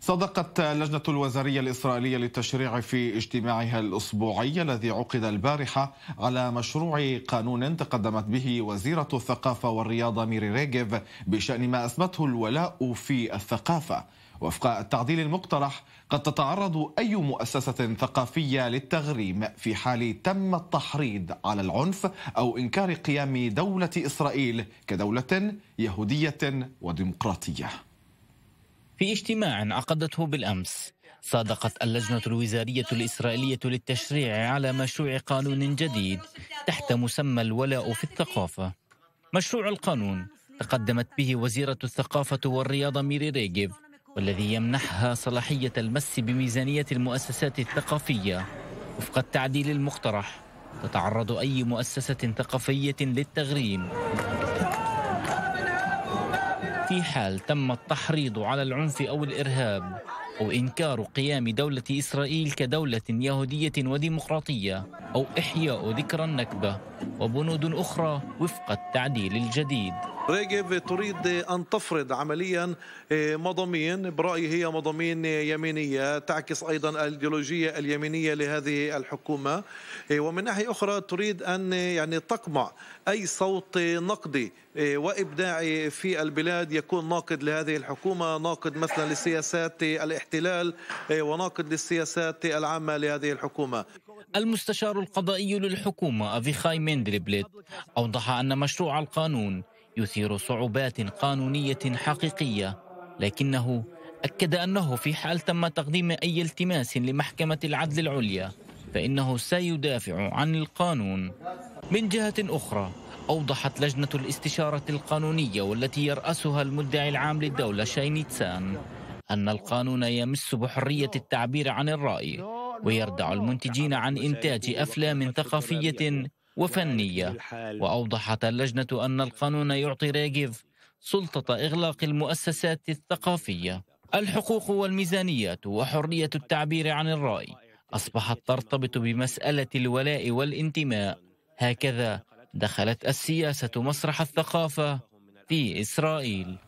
صدقت اللجنة الوزارية الإسرائيلية للتشريع في اجتماعها الأسبوعي الذي عقد البارحة على مشروع قانون تقدمت به وزيرة الثقافة والرياضة ميري ريجيف بشأن ما أثبته الولاء في الثقافة وفق التعديل المقترح قد تتعرض أي مؤسسة ثقافية للتغريم في حال تم التحريض على العنف أو إنكار قيام دولة إسرائيل كدولة يهودية وديمقراطية في اجتماع عقدته بالأمس صادقت اللجنة الوزارية الإسرائيلية للتشريع على مشروع قانون جديد تحت مسمى الولاء في الثقافة مشروع القانون تقدمت به وزيرة الثقافة والرياضة ميري ريجيف والذي يمنحها صلاحية المس بميزانية المؤسسات الثقافية وفق التعديل المقترح تتعرض أي مؤسسة ثقافية للتغريم في حال تم التحريض على العنف أو الإرهاب أو إنكار قيام دولة إسرائيل كدولة يهودية وديمقراطية أو إحياء ذكرى النكبة وبنود أخرى وفق التعديل الجديد ريجيف تريد أن تفرض عمليا إيه، مضامين برأيي هي مضامين يمينية تعكس أيضا الأيديولوجية اليمينية لهذه الحكومة إيه، ومن ناحية أخرى تريد أن يعني تقمع أي صوت نقدي إيه، وإبداعي في البلاد يكون ناقد لهذه الحكومة ناقد مثلا لسياسات الاحتلال وناقد للسياسات العامة لهذه الحكومة المستشار القضائي للحكومة أفيخاي من أوضح أن مشروع القانون يثير صعوبات قانونية حقيقية لكنه أكد أنه في حال تم تقديم أي التماس لمحكمة العدل العليا فإنه سيدافع عن القانون من جهة أخرى أوضحت لجنة الاستشارة القانونية والتي يرأسها المدعي العام للدولة شاينيتسان أن القانون يمس بحرية التعبير عن الرأي ويردع المنتجين عن إنتاج أفلام ثقافية وفنية وأوضحت اللجنة أن القانون يعطي راجيف سلطة إغلاق المؤسسات الثقافية الحقوق والميزانيات وحرية التعبير عن الرأي أصبحت ترتبط بمسألة الولاء والانتماء هكذا دخلت السياسة مسرح الثقافة في إسرائيل